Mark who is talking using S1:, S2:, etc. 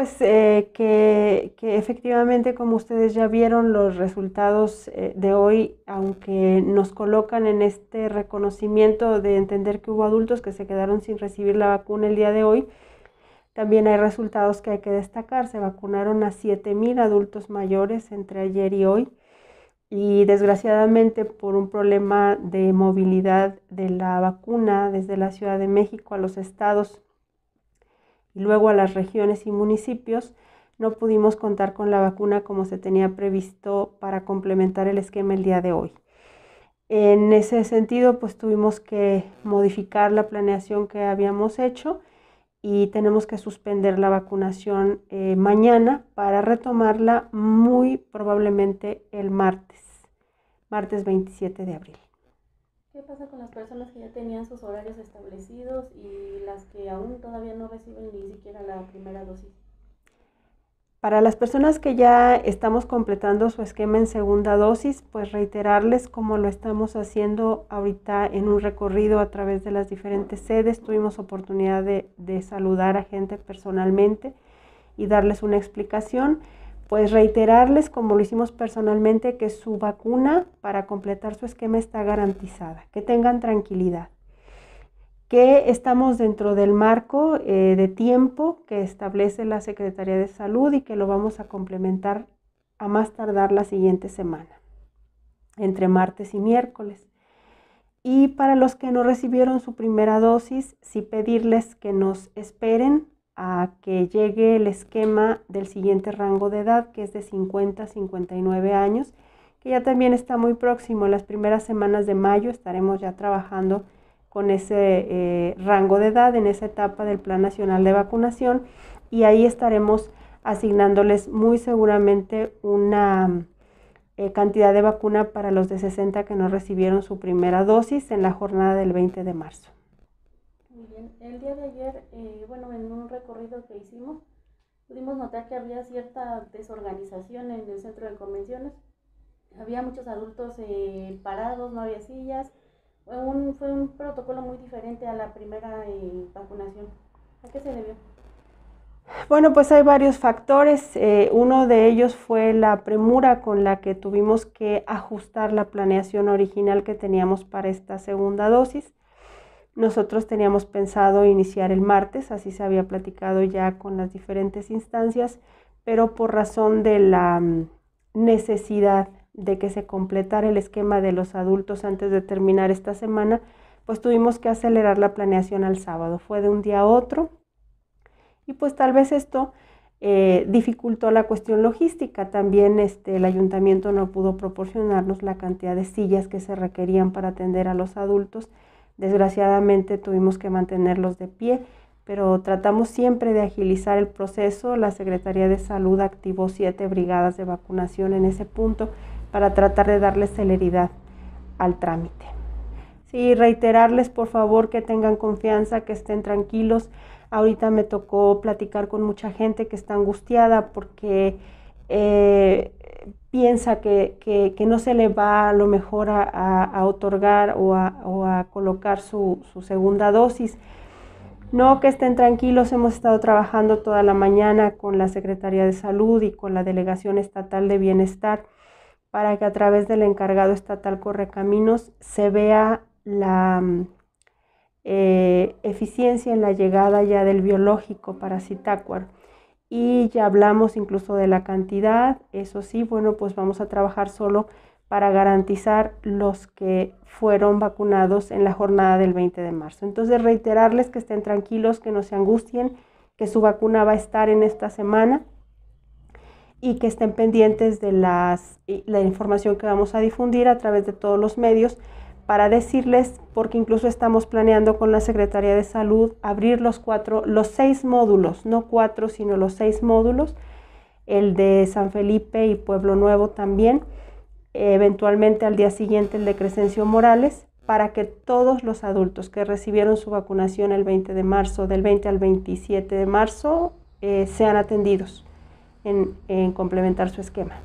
S1: Pues eh, que, efectivamente, como ustedes ya vieron, los resultados eh, de hoy, aunque nos colocan en este reconocimiento de entender que hubo adultos que se quedaron sin recibir la vacuna el día de hoy, también hay resultados que hay que destacar. Se vacunaron a 7.000 adultos mayores entre ayer y hoy y desgraciadamente por un problema de movilidad de la vacuna desde la Ciudad de México a los estados y luego a las regiones y municipios, no pudimos contar con la vacuna como se tenía previsto para complementar el esquema el día de hoy. En ese sentido, pues tuvimos que modificar la planeación que habíamos hecho y tenemos que suspender la vacunación eh, mañana para retomarla muy probablemente el martes, martes 27 de abril.
S2: ¿Qué pasa con las personas que ya tenían sus horarios establecidos y las que aún todavía no reciben ni siquiera la primera dosis?
S1: Para las personas que ya estamos completando su esquema en segunda dosis, pues reiterarles como lo estamos haciendo ahorita en un recorrido a través de las diferentes sedes. Tuvimos oportunidad de, de saludar a gente personalmente y darles una explicación pues reiterarles, como lo hicimos personalmente, que su vacuna para completar su esquema está garantizada, que tengan tranquilidad, que estamos dentro del marco eh, de tiempo que establece la Secretaría de Salud y que lo vamos a complementar a más tardar la siguiente semana, entre martes y miércoles. Y para los que no recibieron su primera dosis, sí pedirles que nos esperen a que llegue el esquema del siguiente rango de edad, que es de 50 a 59 años, que ya también está muy próximo. En las primeras semanas de mayo estaremos ya trabajando con ese eh, rango de edad, en esa etapa del Plan Nacional de Vacunación, y ahí estaremos asignándoles muy seguramente una eh, cantidad de vacuna para los de 60 que no recibieron su primera dosis en la jornada del 20 de marzo
S2: el, día de ayer, eh, bueno, en un recorrido que hicimos, pudimos notar que había cierta desorganización en el centro de convenciones. Había muchos adultos eh, parados, no había sillas. Fue un, protocolo muy diferente a la primera eh, vacunación. ¿A qué se debió?
S1: Bueno, pues hay varios factores. uno de ellos fue la premura con la que tuvimos que ajustar la planeación original que teníamos para esta segunda dosis. Nosotros teníamos pensado iniciar el martes, así se había platicado ya con las diferentes instancias, pero por razón de la mm, necesidad de que se completara el esquema de los adultos antes de terminar esta semana, pues tuvimos que acelerar la planeación al sábado. Fue de un día a otro y pues tal vez esto eh, dificultó la cuestión logística. También este, el ayuntamiento no pudo proporcionarnos la cantidad de sillas que se requerían para atender a los adultos Desgraciadamente tuvimos que mantenerlos de pie, pero tratamos siempre de agilizar el proceso. La Secretaría de Salud activó siete brigadas de vacunación en ese punto para tratar de darle celeridad al trámite. Sí, reiterarles por favor que tengan confianza, que estén tranquilos. Ahorita me tocó platicar con mucha gente que está angustiada porque eh, piensa que, no se le va a lo mejor a, otorgar o a, colocar su, segunda dosis. No, que estén tranquilos, hemos estado trabajando toda la mañana con la Secretaría de Salud y con la Delegación Estatal de Bienestar para que a través del encargado estatal Correcaminos se vea la eh, eficiencia en la llegada ya del biológico para Sitacuar y ya hablamos incluso de la cantidad. Eso sí, bueno, pues vamos a trabajar solo para garantizar los que fueron vacunados en la jornada del 20 de marzo. Entonces, reiterarles que estén tranquilos, que no se angustien, que su vacuna va a estar en esta semana y que estén pendientes de las, la información que vamos a difundir a través de todos los medios para decirles, porque incluso estamos planeando con la Secretaría de Salud abrir los los seis módulos, no cuatro, sino los seis módulos, el de San Felipe y Pueblo Nuevo también, eventualmente al día siguiente el de Crescencio Morales, para que todos los adultos que recibieron su vacunación el 20 de marzo, del 20 al 27 de marzo, eh, sean atendidos en complementar su esquema.